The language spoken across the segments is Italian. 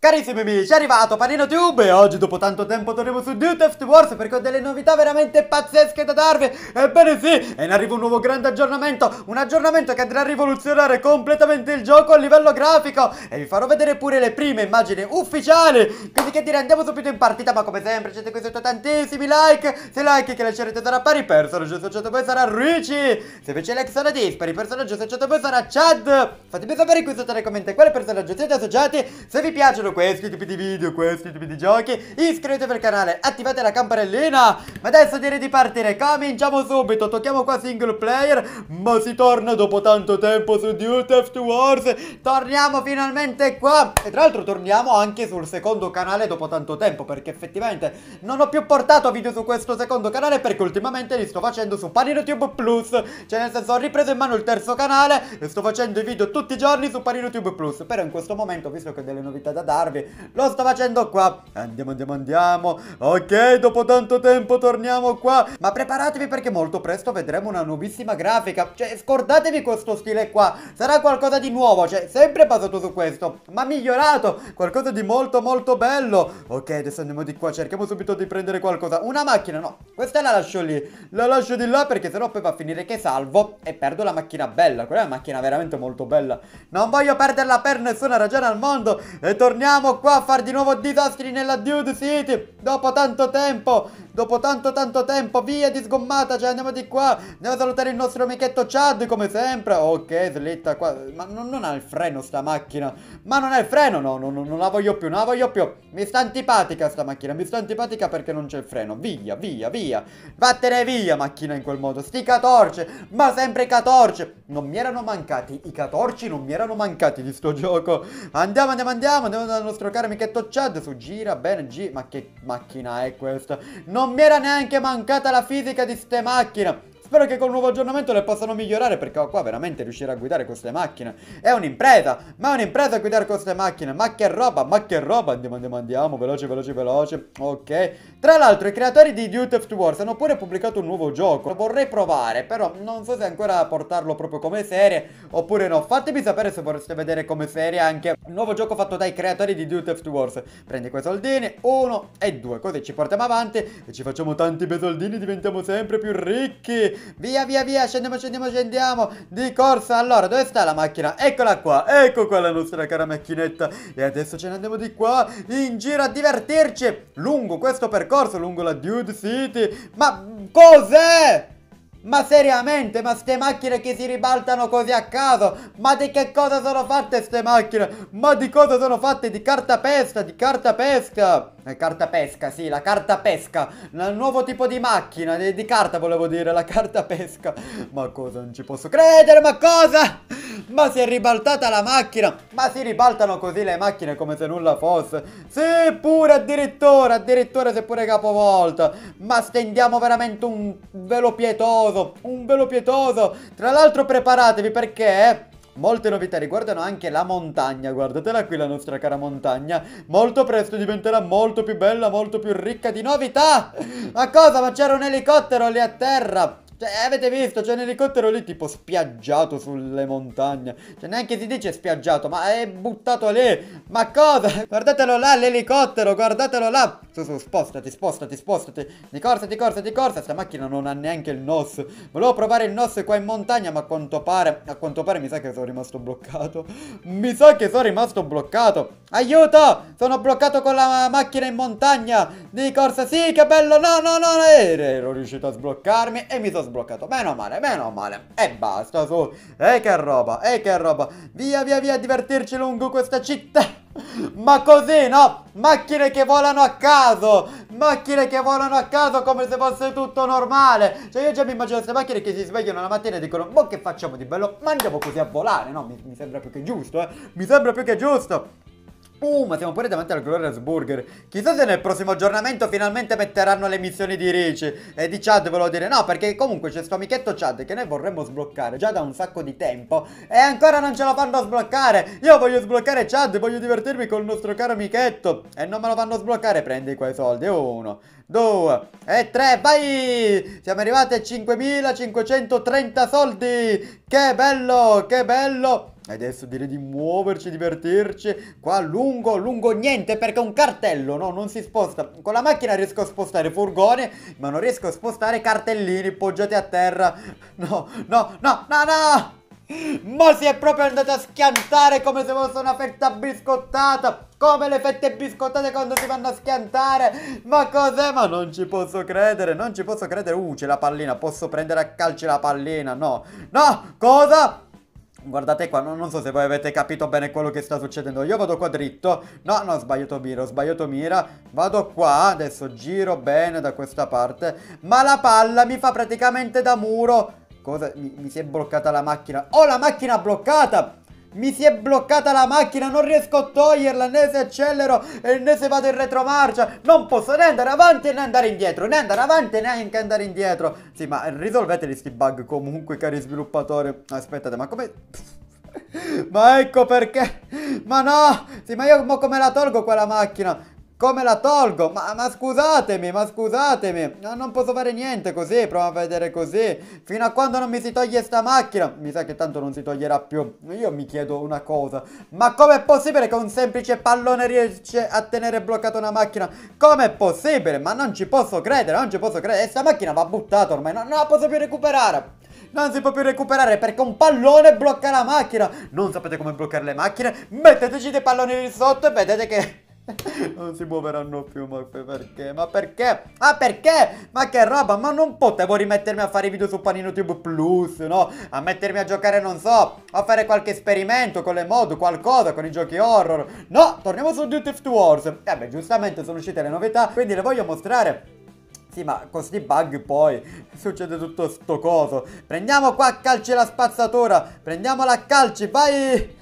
Carissimi amici, è arrivato Panino Tube e oggi dopo tanto tempo torniamo su Duteft Wars perché ho delle novità veramente pazzesche da darvi Ebbene sì, è in arrivo un nuovo grande aggiornamento Un aggiornamento che andrà a rivoluzionare completamente il gioco a livello grafico E vi farò vedere pure le prime immagini ufficiali Quindi che dire, andiamo subito in partita ma come sempre siete qui sotto tantissimi like Se like che lascerete sarà pari, personaggio associato poi sarà Richie Se invece like sarà dispari, personaggio associato poi sarà Chad Fatemi sapere qui sotto nei commenti quale personaggio siete associati Se vi piacciono piacciono questi tipi di video, questi tipi di giochi, iscrivetevi al canale, attivate la campanellina. Ma adesso direi di partire, cominciamo subito, tocchiamo qua single player, ma si torna dopo tanto tempo su Duty After Wars. Torniamo finalmente qua e tra l'altro torniamo anche sul secondo canale dopo tanto tempo, perché effettivamente non ho più portato video su questo secondo canale perché ultimamente li sto facendo su PaninoTube Plus, cioè nel senso ho ripreso in mano il terzo canale e sto facendo i video tutti i giorni su PaninoTube Plus, però in questo momento, visto che ho delle novità da dare, parlarvi. Lo sto facendo qua. Andiamo, andiamo, andiamo. Ok, dopo tanto tempo torniamo qua. Ma preparatevi perché molto presto vedremo una nuovissima grafica. Cioè, scordatevi questo stile qua. Sarà qualcosa di nuovo, cioè, sempre basato su questo. Ma migliorato. Qualcosa di molto, molto bello. Ok, adesso andiamo di qua. Cerchiamo subito di prendere qualcosa. Una macchina, no. Questa la lascio lì. La lascio di là perché sennò poi va a finire che salvo e perdo la macchina bella. Quella è una macchina veramente molto bella. Non voglio perderla per nessuna ragione al mondo. E torniamo torniamo qua a fare di nuovo disastri nella Dude City dopo tanto tempo dopo tanto tanto tempo, via di sgommata, cioè andiamo di qua, andiamo a salutare il nostro amichetto Chad come sempre, ok slitta qua, ma non, non ha il freno sta macchina, ma non ha il freno, no, no, non la voglio più, non la voglio più, mi sta antipatica sta macchina, mi sta antipatica perché non c'è il freno, via, via, via, vattene via macchina in quel modo, sti catorce, ma sempre catorce, non mi erano mancati, i catorci non mi erano mancati di sto gioco, andiamo, andiamo, andiamo, andiamo dal nostro caro amichetto Chad, su gira, bene, G, ma che macchina è questa, non non mi era neanche mancata la fisica di ste macchine Spero che col nuovo aggiornamento le possano migliorare perché qua veramente riuscire a guidare queste macchine è un'impresa, ma è un'impresa guidare queste macchine, ma che roba, ma che roba, andiamo, andiamo, andiamo, veloce, veloce, veloce, ok. Tra l'altro i creatori di Duty of Wars hanno pure pubblicato un nuovo gioco, lo vorrei provare, però non so se ancora portarlo proprio come serie oppure no, fatemi sapere se vorreste vedere come serie anche un nuovo gioco fatto dai creatori di Duty of Wars. Prendi quei soldini, uno e due, così ci portiamo avanti e ci facciamo tanti bei soldini, diventiamo sempre più ricchi. Via, via, via, scendiamo, scendiamo, scendiamo. Di corsa, allora, dove sta la macchina? Eccola qua, ecco qua la nostra cara macchinetta. E adesso ce ne andiamo di qua, in giro a divertirci. Lungo questo percorso, lungo la Dude City. Ma cos'è? Ma seriamente, ma ste macchine che si ribaltano così a caso? Ma di che cosa sono fatte ste macchine? Ma di cosa sono fatte? Di carta pesca, di carta pesca! Eh, carta pesca, sì, la carta pesca. Un nuovo tipo di macchina, di, di carta volevo dire, la carta pesca. Ma cosa, non ci posso credere, ma cosa? Ma si è ribaltata la macchina! Ma si ribaltano così le macchine come se nulla fosse! Seppure addirittura, addirittura seppure capovolta! Ma stendiamo veramente un velo pietoso, un velo pietoso! Tra l'altro preparatevi perché eh, molte novità riguardano anche la montagna, guardatela qui la nostra cara montagna, molto presto diventerà molto più bella, molto più ricca di novità! Ma cosa? Ma c'era un elicottero lì a terra! Cioè, eh, avete visto? C'è un elicottero lì tipo spiaggiato sulle montagne. Cioè, neanche si dice spiaggiato, ma è buttato lì. Ma cosa? Guardatelo là, l'elicottero, guardatelo là. Su, su, spostati, spostati, spostati. Di corsa, di corsa, di corsa. Sta macchina non ha neanche il NOS. Volevo provare il NOS qua in montagna, ma a quanto pare, a quanto pare mi sa che sono rimasto bloccato. Mi sa che sono rimasto bloccato. Aiuto! Sono bloccato con la macchina in montagna. Di corsa, sì, che bello. No, no, no, ero riuscito a sbloccarmi e mi sono sbloccato. Meno male, meno male. E basta, su. E che roba, e che roba. Via, via, via, divertirci lungo questa città. Ma così, no? Macchine che volano a caso! Macchine che volano a caso come se fosse tutto normale! Cioè io già mi immagino queste macchine che si svegliano la mattina e dicono Boh che facciamo di bello? Ma andiamo così a volare, no? Mi, mi sembra più che giusto, eh? Mi sembra più che giusto! Uh, ma siamo pure davanti al Glorious Burger. Chissà se nel prossimo aggiornamento finalmente metteranno le missioni di Ricci. E di Chad volevo dire no, perché comunque c'è sto amichetto Chad che noi vorremmo sbloccare già da un sacco di tempo. E ancora non ce la fanno sbloccare. Io voglio sbloccare Chad, voglio divertirmi col nostro caro amichetto. E non me lo fanno sbloccare. Prendi quei soldi. Uno, due e tre. Vai! Siamo arrivati a 5.530 soldi. Che bello, che bello adesso direi di muoverci, divertirci. Qua lungo, lungo niente perché un cartello, no? Non si sposta. Con la macchina riesco a spostare furgone, ma non riesco a spostare cartellini poggiati a terra. No, no, no, no, no! Ma si è proprio andato a schiantare come se fosse una fetta biscottata! Come le fette biscottate quando si vanno a schiantare! Ma cos'è? Ma non ci posso credere, non ci posso credere! Uh, c'è la pallina, posso prendere a calci la pallina, no! No! Cosa? Guardate qua, non, non, so se voi avete capito bene quello che sta succedendo. Io vado qua dritto. No, no, ho sbagliato mira, ho sbagliato mira. Vado qua, adesso giro bene da questa parte. Ma la palla mi fa praticamente da muro. Cosa? Mi, mi si è bloccata la macchina. Oh, la macchina bloccata! Mi si è bloccata la macchina, non riesco a toglierla, né se accelero e né se vado in retromarcia. Non posso né andare avanti né andare indietro, né andare avanti né anche andare indietro. Sì, ma risolvete questi bug comunque, cari sviluppatori. Aspettate, ma come... ma ecco perché... Ma no! Sì, ma io come la tolgo quella macchina? Come la tolgo? Ma, ma, scusatemi, ma scusatemi. No, non posso fare niente così, provo a vedere così. Fino a quando non mi si toglie sta macchina? Mi sa che tanto non si toglierà più. Io mi chiedo una cosa. Ma com'è possibile che un semplice pallone riesce a tenere bloccata una macchina? Com'è possibile? Ma non ci posso credere, non ci posso credere. E sta macchina va buttata ormai, non, non la posso più recuperare non si può più recuperare perché un pallone blocca la macchina. Non sapete come bloccare le macchine? Metteteci dei palloni lì sotto e vedete che non si muoveranno più, ma perché? Ma perché? Ah, perché? Ma che roba, ma non potevo rimettermi a fare i video su PaninoTube Plus, no? A mettermi a giocare, non so, a fare qualche esperimento con le mod, qualcosa, con i giochi horror. No, torniamo su Duty of Wars. Eh beh, giustamente sono uscite le novità, quindi le voglio mostrare. Sì, ma con questi bug poi succede tutto sto coso. Prendiamo qua a calci la spazzatura, Prendiamola a calci, vai!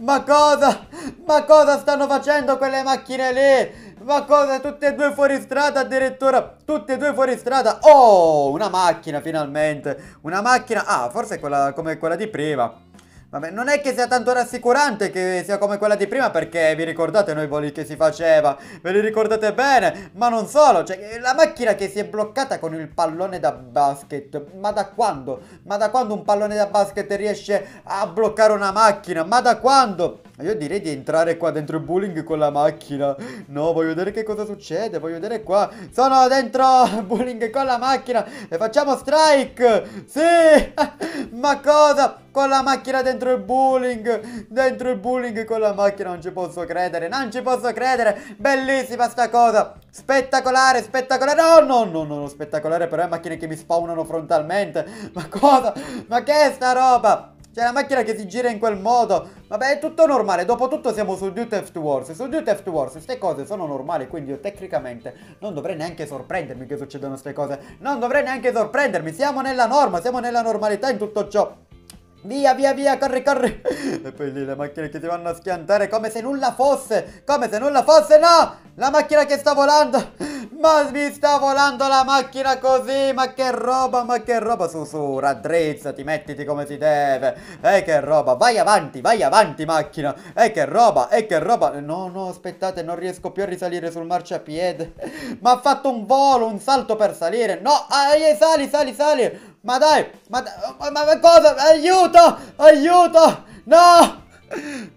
Ma cosa? Ma cosa stanno facendo quelle macchine lì? Ma cosa? Tutte e due fuori strada addirittura Tutte e due fuori strada Oh, una macchina finalmente Una macchina Ah, forse è quella, come quella di prima Vabbè, non è che sia tanto rassicurante che sia come quella di prima perché vi ricordate noi voli che si faceva, ve li ricordate bene, ma non solo, cioè la macchina che si è bloccata con il pallone da basket, ma da quando? Ma da quando un pallone da basket riesce a bloccare una macchina? Ma da quando? Ma Io direi di entrare qua dentro il bullying con la macchina. No, voglio vedere che cosa succede. Voglio vedere qua. Sono dentro il bullying con la macchina. E facciamo strike. Sì. Ma cosa? Con la macchina dentro il bullying. Dentro il bullying con la macchina. Non ci posso credere. Non ci posso credere. Bellissima sta cosa. Spettacolare, spettacolare. No, no, no, no, no. Spettacolare però è macchine che mi spawnano frontalmente. Ma cosa? Ma che è sta roba? C'è la macchina che si gira in quel modo. Vabbè, è tutto normale. Dopotutto siamo su Duty Theft Wars. Su Duty Theft Wars queste cose sono normali, quindi io tecnicamente non dovrei neanche sorprendermi che succedono queste cose. Non dovrei neanche sorprendermi. Siamo nella norma, siamo nella normalità in tutto ciò. Via, via, via, corri, corri. E poi lì le macchine che ti vanno a schiantare come se nulla fosse. Come se nulla fosse, no! La macchina che sta volando. Ma mi sta volando la macchina così. Ma che roba, ma che roba. Su, su, raddrizzati, mettiti come si deve. E che roba. Vai avanti, vai avanti, macchina. E che roba, e che roba. No, no, aspettate, non riesco più a risalire sul marciapiede. Ma ha fatto un volo, un salto per salire. No, ah, eh, sali, sali, sali. Ma dai, ma, ma, ma cosa? Aiuto, aiuto, no!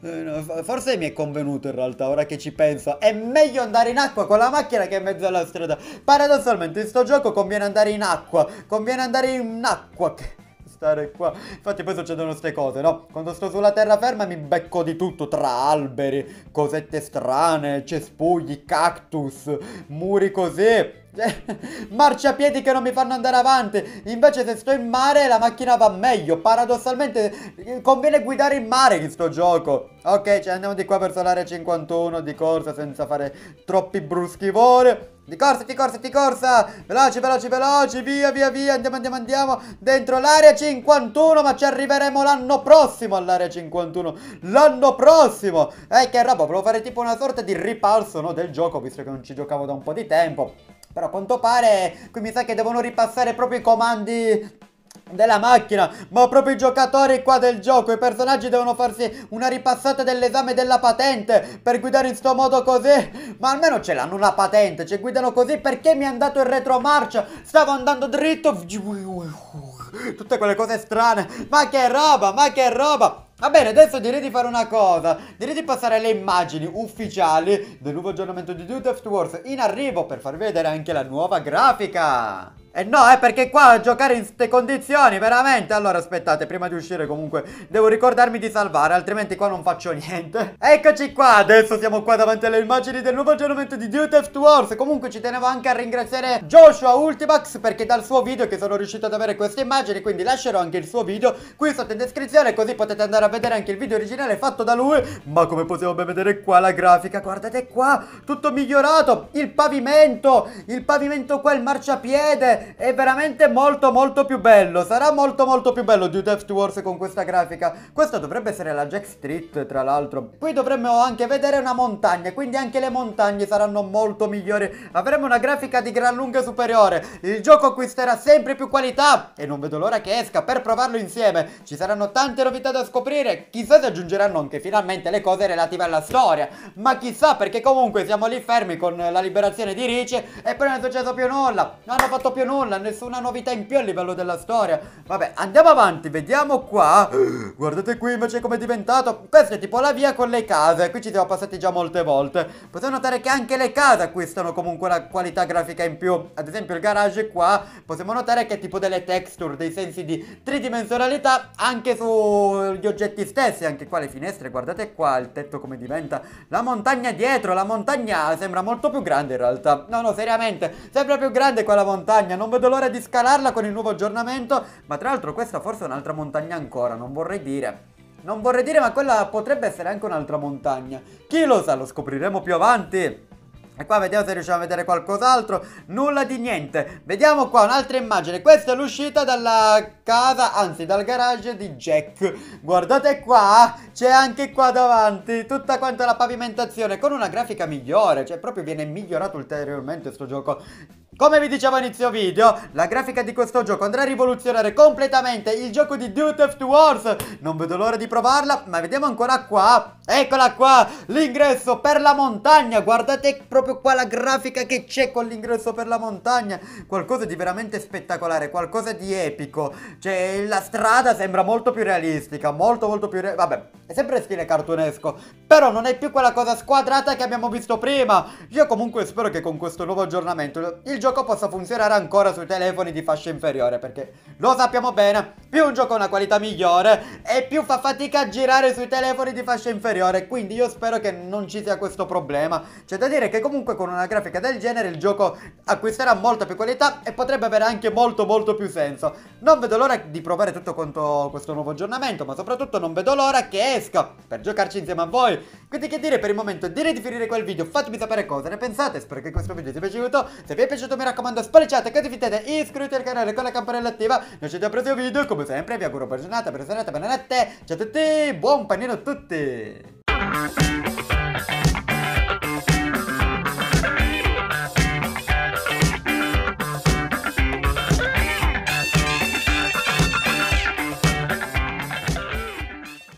Eh, forse mi è convenuto in realtà, ora che ci penso È meglio andare in acqua con la macchina che in mezzo alla strada Paradossalmente in sto gioco conviene andare in acqua Conviene andare in acqua stare qua. Infatti poi succedono queste cose, no? Quando sto sulla terraferma mi becco di tutto, tra alberi, cosette strane, cespugli, cactus, muri così. Eh, marciapiedi che non mi fanno andare avanti. Invece se sto in mare la macchina va meglio. Paradossalmente eh, conviene guidare in mare in sto gioco. Ok, cioè andiamo di qua verso l'area 51 di corsa senza fare troppi bruschi voli. Di corsa, di corsa, di corsa Veloci, veloci, veloci Via, via, via Andiamo, andiamo, andiamo Dentro l'area 51 Ma ci arriveremo l'anno prossimo all'area 51 L'anno prossimo Eh, che roba Volevo fare tipo una sorta di ripalso, no? Del gioco Visto che non ci giocavo da un po' di tempo Però a quanto pare Qui mi sa che devono ripassare proprio i comandi della macchina ma proprio i giocatori qua del gioco i personaggi devono farsi una ripassata dell'esame della patente per guidare in sto modo così ma almeno ce l'hanno una patente cioè guidano così perché mi è andato in retromarcia stavo andando dritto tutte quelle cose strane ma che roba ma che roba Va bene, adesso direi di fare una cosa, direi di passare alle immagini ufficiali del nuovo aggiornamento di Dude of Wars in arrivo per far vedere anche la nuova grafica. E eh no, è perché qua a giocare in queste condizioni, veramente. Allora, aspettate, prima di uscire comunque devo ricordarmi di salvare, altrimenti qua non faccio niente. Eccoci qua, adesso siamo qua davanti alle immagini del nuovo aggiornamento di Duty of Wars. Comunque ci tenevo anche a ringraziare Joshua Ultimax perché dal suo video che sono riuscito ad avere queste immagini, quindi lascerò anche il suo video qui sotto in descrizione, così potete andare a vedere anche il video originale fatto da lui. Ma come possiamo ben vedere qua la grafica, guardate qua, tutto migliorato, il pavimento, il pavimento qua, il marciapiede è, veramente molto molto più bello. Sarà molto molto più bello di Theft Wars con questa grafica. Questa dovrebbe essere la Jack Street, tra l'altro. Qui dovremmo anche vedere una montagna, quindi anche le montagne saranno molto migliori. Avremo una grafica di gran lunga superiore. Il gioco acquisterà sempre più qualità e non vedo l'ora che esca per provarlo insieme. Ci saranno tante novità da scoprire, chissà se aggiungeranno anche finalmente le cose relative alla storia. Ma chissà perché comunque siamo lì fermi con la liberazione di Richie e poi non è successo più nulla. Non hanno fatto più nulla nulla, nessuna novità in più a livello della storia. Vabbè, andiamo avanti, vediamo qua. Guardate qui invece come è diventato. Questa è tipo la via con le case, qui ci siamo passati già molte volte. Potete notare che anche le case acquistano comunque la qualità grafica in più. Ad esempio il garage qua, possiamo notare che è tipo delle texture, dei sensi di tridimensionalità anche sugli oggetti stessi. Anche qua le finestre, guardate qua il tetto come diventa. La montagna dietro, la montagna sembra molto più grande in realtà. No, no, seriamente, sembra più grande quella montagna non vedo l'ora di scalarla con il nuovo aggiornamento, ma tra l'altro questa forse è un'altra montagna ancora, non vorrei dire. Non vorrei dire, ma quella potrebbe essere anche un'altra montagna. Chi lo sa, lo scopriremo più avanti. E qua vediamo se riusciamo a vedere qualcos'altro. Nulla di niente. Vediamo qua un'altra immagine. Questa è l'uscita dalla casa, anzi dal garage di Jack. Guardate qua, c'è anche qua davanti tutta quanta la pavimentazione con una grafica migliore. Cioè proprio viene migliorato ulteriormente questo gioco. Come vi dicevo a inizio video, la grafica di questo gioco andrà a rivoluzionare completamente il gioco di Duty of the Wars. Non vedo l'ora di provarla, ma vediamo ancora qua. Eccola qua, l'ingresso per la montagna. Guardate proprio qua la grafica che c'è con l'ingresso per la montagna. Qualcosa di veramente spettacolare, qualcosa di epico. Cioè, la strada sembra molto più realistica, molto molto più... Re... Vabbè, è sempre stile cartunesco. Però non è più quella cosa squadrata che abbiamo visto prima. Io comunque spero che con questo nuovo aggiornamento il gioco gioco possa funzionare ancora sui telefoni di fascia inferiore perché lo sappiamo bene, più un gioco ha una qualità migliore e più fa fatica a girare sui telefoni di fascia inferiore, quindi io spero che non ci sia questo problema. C'è da dire che comunque con una grafica del genere il gioco acquisterà molta più qualità e potrebbe avere anche molto molto più senso. Non vedo l'ora di provare tutto quanto questo nuovo aggiornamento, ma soprattutto non vedo l'ora che esca per giocarci insieme a voi. Quindi che dire per il momento, direi di finire quel video, fatemi sapere cosa ne pensate, spero che questo video vi sia piaciuto, se vi è piaciuto mi raccomando spalleggiate, condividete, iscrivetevi al canale con la campanella attiva. Non ci vediamo al prossimo video, come sempre vi auguro buona giornata, buona serata, buonanotte. Ciao a tutti, buon panino a tutti!